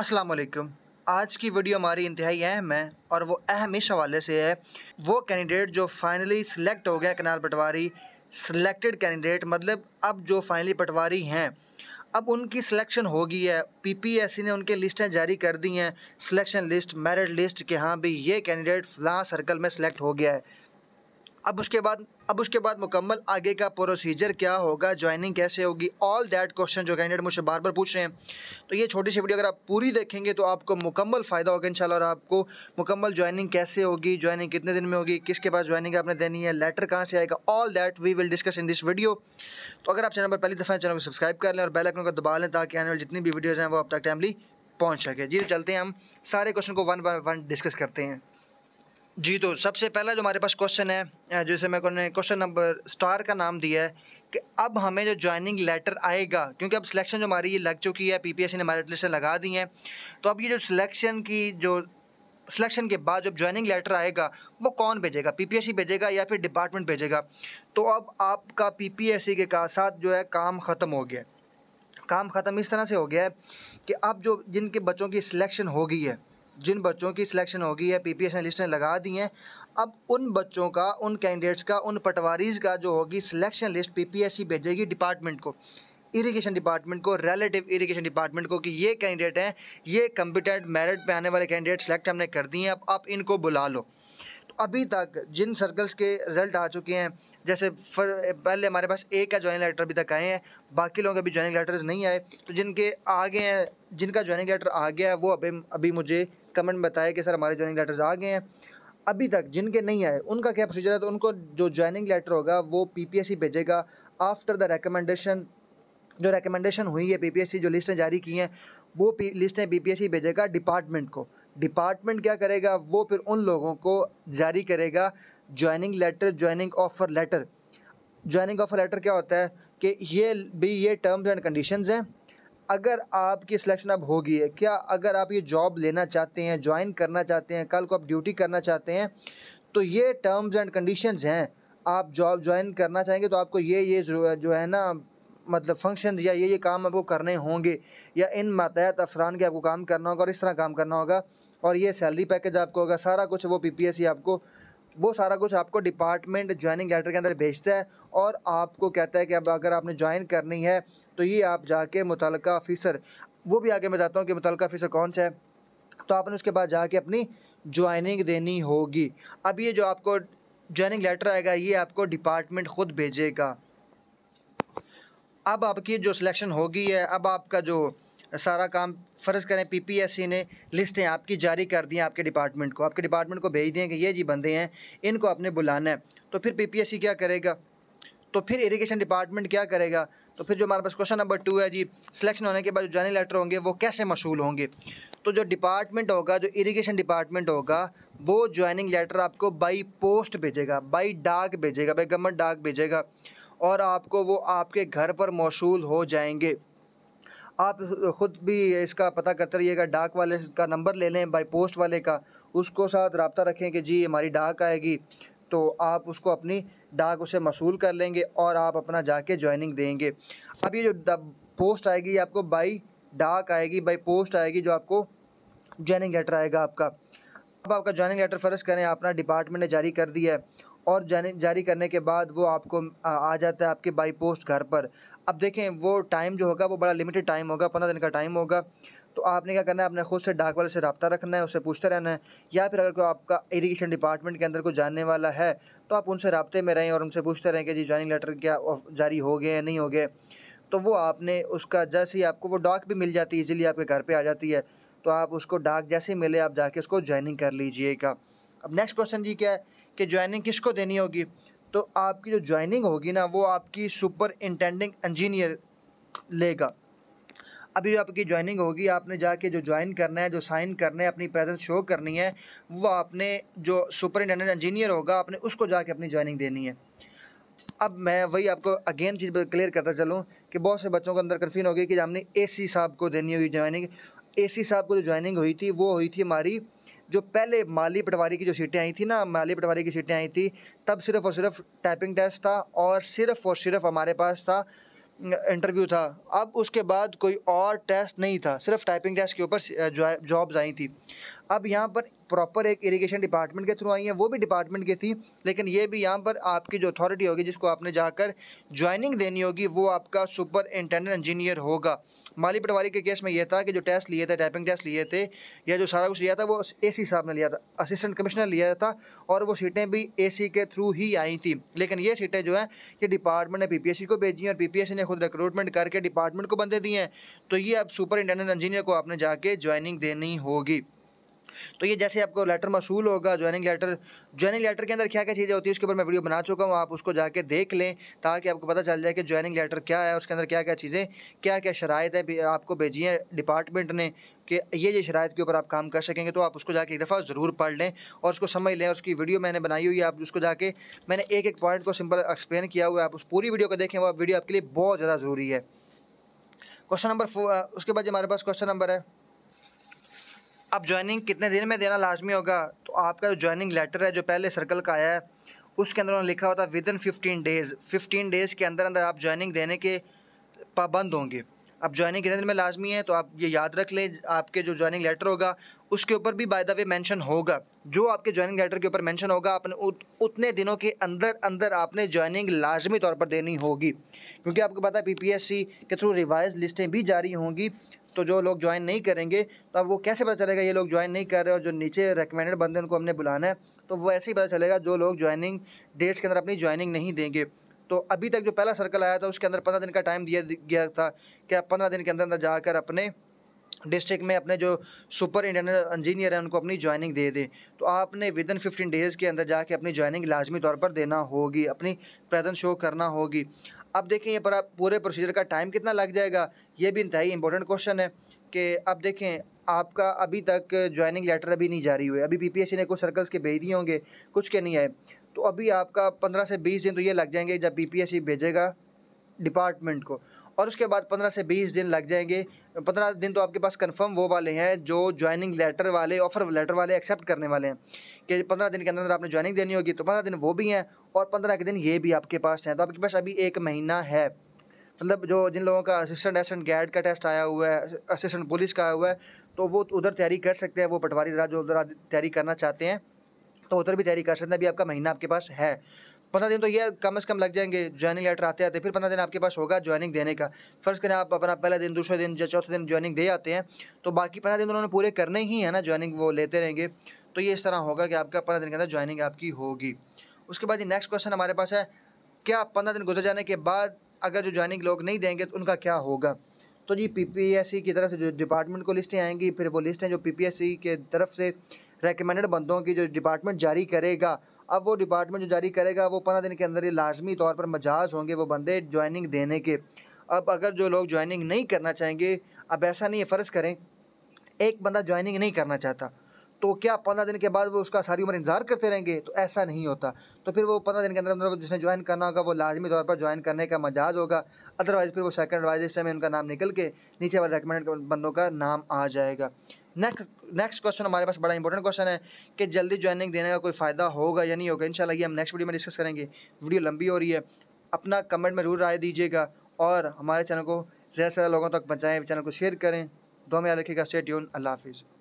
अस्सलाम वालेकुम आज की वीडियो हमारी इंतहाई अहम है और वो अहम इस हवाले से है वो कैंडिडेट जो फाइनली सिलेक्ट हो गया कनाल पटवारी सिलेक्टेड कैंडिडेट मतलब अब जो फाइनली पटवारी हैं अब उनकी सिलेक्शन हो गई है पीपीएससी ने उनके लिस्टें जारी कर दी हैं सिलेक्शन लिस्ट मेरिट लिस्ट के हाँ भी ये कैंडिडेट फ़लाँ सर्कल में सिलेक्ट हो गया है अब उसके बाद अब उसके बाद मुकम्मल आगे का प्रोसीजर क्या होगा ज्वाइनिंग कैसे होगी ऑल दैट क्वेश्चन जो कैंडिडेट मुझसे बार बार पूछ रहे हैं तो ये छोटी सी वीडियो अगर आप पूरी देखेंगे तो आपको मुकम्मल फ़ायदा होगा इन और आपको मुकम्मल ज्वाइनिंग कैसे होगी ज्वाइनिंग कितने दिन में होगी किसके पास ज्वाइनिंग आपने देनी है लेटर कहाँ से आएगा all that we will discuss in this video तो अगर आप चैनल पर पहली दफ़ा चैनल को सब्सक्राइब कर लें और बेलकन को दबा लें ताकि आने वाले जितनी भी वीडियोज़ हैं वो आप तक टाइमली पहुँच सके जी तो चलते हैं हम सारे क्वेश्चन को वन बाई वन डिस्कस करते हैं जी तो सबसे पहला जो हमारे पास क्वेश्चन है जैसे मैं ने क्वेश्चन नंबर स्टार का नाम दिया है कि अब हमें जो ज्वाइनिंग लेटर आएगा क्योंकि अब सिलेक्शन जो हमारी ये लग चुकी है पीपीएससी ने हमारे एटलिस्ट लगा दी हैं तो अब ये जो सिलेक्शन की जो सिलेक्शन के बाद जब ज्वाइनिंग लेटर आएगा वो कौन भेजेगा पीपीएससी भेजेगा या फिर डिपार्टमेंट भेजेगा तो अब आपका पीपीएससी के का साथ जो है काम ख़त्म हो गया काम ख़त्म इस तरह से हो गया है कि अब जो जिनके बच्चों की सिलेक्शन हो गई है जिन बच्चों की सिलेक्शन होगी या पी पी लिस्ट ने लगा दी हैं अब उन बच्चों का उन कैंडिडेट्स का उन पटवारीज का जो होगी सिलेक्शन लिस्ट पीपीएससी भेजेगी डिपार्टमेंट को इरिगेशन डिपार्टमेंट को रिलेटिव इरिगेशन डिपार्टमेंट को कि ये कैंडिडेट हैं ये कंपिटेंट मेरिट पे आने वाले कैंडिडेट सेलेक्ट हमने कर दिए हैं अब आप इनको बुला लो तो अभी तक जिन सर्कल्स के रिजल्ट आ चुके हैं जैसे फर पहले हमारे पास एक का ज्वाइनिंग लेटर अभी तक आए हैं बाकी लोगों के अभी ज्वाइनिंग लेटर्स नहीं आए तो जिनके आ गए हैं जिनका ज्वाइनिंग लेटर आ गया है वो अभी अभी मुझे कमेंट बताया कि सर हमारे ज्वाइनिंग लेटर्स आ गए हैं अभी तक जिनके नहीं आए उनका क्या प्रोसीजर है तो उनको जो ज्वाइनिंग लेटर होगा वो पीपीएससी भेजेगा आफ्टर द रिकमेंडेशन जो रेकमेंडेशन हुई है पीपीएससी जो लिस्टें जारी की हैं वो लिस्टें पीपीएससी भेजेगा डिपार्टमेंट को डिपार्टमेंट क्या करेगा वो फिर उन लोगों को जारी करेगा joining letter joining offer letter joining offer letter क्या होता है कि ये भी ये टर्म्स एंड कंडीशन हैं अगर आपकी सिलेक्शन अब होगी है क्या अगर आप ये जॉब लेना चाहते हैं ज्वाइन करना चाहते हैं कल को आप ड्यूटी करना चाहते हैं तो ये टर्म्स एंड कंडीशंस हैं आप जॉब ज्वाइन करना चाहेंगे तो आपको ये ये जो है ना मतलब फंक्शन या ये ये काम आपको करने होंगे या इन मातहत अफरान के आपको काम करना होगा और इस तरह काम करना होगा और ये सैलरी पैकेज आपको होगा सारा कुछ वो पी पी एस आपको वो सारा कुछ आपको डिपार्टमेंट ज्वाइनिंग लेटर के अंदर भेजता है और आपको कहता है कि अब अगर आपने ज्वाइन करनी है तो ये आप जाके मुतल ऑफ़िसर वो भी आगे बताता हूँ कि मुतल ऑफ़िसर कौन सा है तो आपने उसके बाद जाके अपनी ज्वाइनिंग देनी होगी अब ये जो आपको ज्वाइनिंग लेटर आएगा ये आपको डिपार्टमेंट ख़ुद भेजेगा अब आपकी जो सिलेक्शन होगी है अब आपका जो सारा काम फ़र्ज़ करें पीपीएससी ने लिस्टें आपकी जारी कर दी हैं आपके डिपार्टमेंट को आपके डिपार्टमेंट को भेज दिए कि ये जी बंदे हैं इनको आपने बुलाना है तो फिर पीपीएससी क्या करेगा तो फिर इरीगेशन डिपार्टमेंट क्या करेगा तो फिर जो हमारे पास क्वेश्चन नंबर टू है जी सिलेक्शन होने के बाद जो जॉइनिंग लेटर होंगे वो कैसे मशहूल होंगे तो जो डिपार्टमेंट होगा जो इरिगेशन डिपार्टमेंट होगा वो ज्वाइनिंग लेटर आपको बाई पोस्ट भेजेगा बाई डाक भेजेगा बाई गवर्नमेंट डाक भेजेगा और आपको वो आपके घर पर मौसू हो जाएंगे आप ख़ुद भी इसका पता करते रहिएगा डाक वाले का नंबर ले लें बाई पोस्ट वाले का उसको साथ रबता रखें कि जी हमारी डाक आएगी तो आप उसको अपनी डाक उसे मसूल कर लेंगे और आप अपना जाके ज्वाइनिंग देंगे अब ये जो पोस्ट आएगी ये आपको बाई डाक आएगी बाई पोस्ट आएगी जो आपको ज्वाइनिंग लेटर आएगा आपका अब आपका ज्वाइनिंग लेटर फ़र्ज़ करें अपना डिपार्टमेंट ने जारी कर दिया है और जारी करने के बाद वो आपको आ जाता है आपके बाई पोस्ट घर पर अब देखें वो टाइम जो होगा वो बड़ा लिमिटेड टाइम होगा पंद्रह दिन का टाइम होगा तो आपने क्या करना है अपने खुद से डाक वाले से रबता रखना है उससे पूछते रहना है या फिर अगर कोई आपका इरीगेशन डिपार्टमेंट के अंदर कोई जानने वाला है तो आप उनसे रबते में रहें और उनसे पूछते रहें कि जी ज्वाइनिंग लेटर क्या जारी हो गए या नहीं हो गए तो वो आपने उसका जैसे ही आपको वो डाक भी मिल जाती है ईजिली आपके घर पर आ जाती है तो आप उसको डाक जैसे ही मिले आप जाके उसको ज्वाइनिंग कर लीजिएगा अब नेक्स्ट क्वेश्चन जी क्या है कि ज्वाइनिंग किसको देनी होगी तो आपकी जो ज्वाइनिंग होगी ना वो आपकी सुपर इंटेंडिंग इंजीनियर लेगा अभी जो आपकी ज्वाइनिंग होगी आपने जाके जो ज्वाइन करना है जो साइन करना है अपनी प्रेजेंस शो करनी है वो आपने जो सुपर इंटेंडेंट इंजीनियर होगा आपने उसको जाके अपनी ज्वाइनिंग देनी है अब मैं वही आपको अगेन चीज़ क्लियर करता चलूँ कि बहुत से बच्चों के अंदर कन्फ्यूज हो गई कि हमने ए सी साहब को देनी हुई ज्वाइनिंग ए सी साहब को जो ज्वाइनिंग हुई थी वो हुई थी हमारी जो पहले माली पटवारी की जो सीटें आई थी ना माली पटवारी की सीटें आई थी तब सिर्फ और सिर्फ टाइपिंग टेस्ट था और सिर्फ और सिर्फ हमारे पास था इंटरव्यू था अब उसके बाद कोई और टेस्ट नहीं था सिर्फ टाइपिंग टेस्ट के ऊपर जॉब्स आई थी अब यहाँ पर प्रॉपर एक इरिगेशन डिपार्टमेंट के थ्रू आई हैं वो भी डिपार्टमेंट की थी लेकिन ये भी यहाँ पर आपकी जो अथॉरिटी होगी जिसको आपने जाकर ज्वाइनिंग देनी होगी वो आपका सुपर इंटेंडेंट इंजीनियर होगा माली पटवारी के केस में यह था कि जो टेस्ट लिए थे टाइपिंग टेस्ट लिए थे या जो सारा कुछ लिया था वो ए साहब ने लिया था असिस्टेंट कमिश्नर लिया था और वो सीटें भी ए के थ्रू ही आई थी लेकिन ये सीटें जो हैं ये डिपार्टमेंट ने पी को भेजी और पी ने खुद रिक्रूटमेंट करके डिपार्टमेंट को बंदे दिए हैं तो ये अब सुपर इंटेंडेंट इंजीनियर को आपने जाके ज्वाइनिंग देनी होगी तो ये जैसे आपको लेटर मशहूल होगा ज्वाइनिंग लेटर ज्वाइनिंग लेटर के अंदर क्या क्या चीज़ें होती है उसके ऊपर मैं वीडियो बना चुका हूँ आप उसको जाके देख लें ताकि आपको पता चल जाए कि ज्वाइनिंग लेटर क्या है उसके अंदर क्या क्या चीज़ें क्या क्या शराइत है आपको भेजी हैं डिपार्टमेंट ने कि ये ये शरात के ऊपर आप काम कर सकेंगे तो आप उसको जाके एक दफ़ा ज़रूर पढ़ लें और उसको समझ लें उसकी वीडियो मैंने बनाई हुई है आप उसको जाके मैंने एक एक पॉइंट को सिंपल एक्सप्लेन किया हुआ है आप उस पूरी वीडियो को देखें वो वीडियो आपके लिए बहुत ज़्यादा ज़रूरी है क्वेश्चन नंबर फोर उसके बाद जो हमारे पास क्वेश्चन नंबर है अब ज्वाइनिंग कितने दिन में देना लाजमी होगा तो आपका जो ज्वाइनिंग लेटर है जो पहले सर्कल का आया है उसके अंदर उन्होंने लिखा होता है within fifteen days fifteen days के अंदर अंदर आप ज्वाइनिंग देने के पाबंद होंगे अब ज्वाइनिंग कितने दिन में लाजमी है तो आप ये याद रख लें आपके जो ज्वाइनिंग लेटर होगा उसके ऊपर भी बाय द वे मेंशन होगा जो आपके ज्वाइनिंग लेटर के ऊपर मेंशन होगा आपने उत, उतने दिनों के अंदर अंदर आपने ज्वाइनिंग लाजमी तौर पर देनी होगी क्योंकि आपको पता है पी के थ्रू रिवाइज लिस्टें भी जारी होंगी तो जो लोग ज्वाइन नहीं करेंगे तो अब वो कैसे पता चलेगा ये लोग ज्वाइन नहीं कर रहे और जो नीचे रिकमेंडेड बंदे उनको हमने बुलाना है तो वो ऐसे ही पता चलेगा जो लोग ज्वाइनिंग डेट्स के अंदर अपनी ज्वाइनिंग नहीं देंगे तो अभी तक जो पहला सर्कल आया था उसके अंदर पंद्रह दिन का टाइम दिया गया था कि आप पंद्रह दिन के अंदर अंदर जाकर अपने डिस्ट्रिक्ट में अपने जो सुपर इंटरनल इंजीनियर हैं उनको अपनी ज्वाइनिंग दे दें तो आपने विद इन फिफ्टीन डेज़ के अंदर जाके अपनी ज्वाइनिंग लाजमी तौर पर देना होगी अपनी प्रेजेंस शो करना होगी अब देखें ये पर पूरे प्रोसीजर का टाइम कितना लग जाएगा ये भी इंतहाई इंपॉर्टेंट क्वेश्चन है कि अब देखें आपका अभी तक ज्वाइनिंग लेटर अभी नहीं जारी हुए अभी पीपीएससी ने कुछ सर्कल्स के भेज दिए होंगे कुछ के नहीं आए तो अभी आपका पंद्रह से बीस दिन तो ये लग जाएंगे जब पीपीएससी भेजेगा डिपार्टमेंट को और उसके बाद पंद्रह से बीस दिन लग जाएंगे पंद्रह दिन तो आपके पास कंफर्म वो वाले हैं जो ज्वाइनिंग लेटर वाले ऑफर लेटर वाले एक्सेप्ट करने वाले हैं कि पंद्रह दिन के अंदर आपने ज्वाइनिंग देनी होगी तो पंद्रह दिन वो भी हैं और पंद्रह के दिन ये भी आपके पास हैं तो आपके पास अभी एक महीना है मतलब जो जिन लोगों का असिस्टेंट असिस्टेंट गैड का टेस्ट आया हुआ है असिस्टेंट पुलिस का आया हुआ है तो वो उधर तैयारी कर सकते हैं वो पटवारी ज़रा जो उधर तैयारी करना चाहते हैं तो उधर भी तैयारी कर सकते हैं अभी आपका महीना आपके पास है पंद्रह दिन तो ये कम से कम लग जाएंगे ज्वाइनिंग लेटर आते आते फिर पंद्रह दिन आपके पास होगा ज्वाइनिंग देने का फर्स्ट करें आप अपना पहला दिन दूसरे दिन या चौथे दिन ज्वाइनिंग दे आते हैं तो बाकी पंद्रह दिन उन्होंने पूरे करने ही है ना ज्वाइनिंग वो लेते रहेंगे तो ये इस तरह होगा कि आपका पंद्रह दिन के अंदर ज्वाइनिंग आपकी होगी उसके बाद ये नेक्स्ट क्वेश्चन हमारे पास है क्या पंद्रह दिन गुजर जाने के बाद अगर जो ज्वाइनिंग लोग नहीं देंगे तो उनका क्या होगा तो जी पीपीएससी की तरफ से जो डिपार्टमेंट को लिस्टें आएंगी फिर वो लिस्टें जो पीपीएससी के तरफ से रेकमेंडेड बंदों की जो डिपार्टमेंट जारी करेगा अब वो डिपार्टमेंट जो जारी करेगा वो पंद्रह दिन के अंदर ही लाजमी तौर पर मजाज होंगे वो बंदे ज्वाइनिंग देने के अब अगर जो लोग ज्वाइनिंग नहीं करना चाहेंगे अब ऐसा नहीं है फ़र्ज़ करें एक बंदा ज्वाइनिंग नहीं करना चाहता तो क्या पंद्रह दिन के बाद वो उसका सारी उम्र इंतज़ार करते रहेंगे तो ऐसा नहीं होता तो फिर वो पंद्रह दिन के अंदर अंदर जिसने ज्वाइन करना होगा वो लाजमी तौर पर ज्वाइन करने का मजाज होगा अदरवाइज़ फिर वो सेकंड से में उनका नाम निकल के नीचे वाले रिकमेंडेड बंदों का नाम आ जाएगा नेक्स्ट नेक्स्ट क्वेश्चन हमारे पास बड़ा इंपॉर्टेंट क्वेश्चन है कि जल्दी ज्वाइनिंग देने का कोई फ़ायदा होगा या नहीं होगा इन ये हम नेक्स्ट वीडियो में डिस्कस करेंगे वीडियो लंबी हो रही है अपना कमेंट में जरूर राय दीजिएगा और हमारे चैनल को ज़्यादा से ज़्यादा लोगों तक पहुँचाएँ चैनल को शेयर करें दो में याद रखिएगा स्टेट यून अल्लाह हाफिज़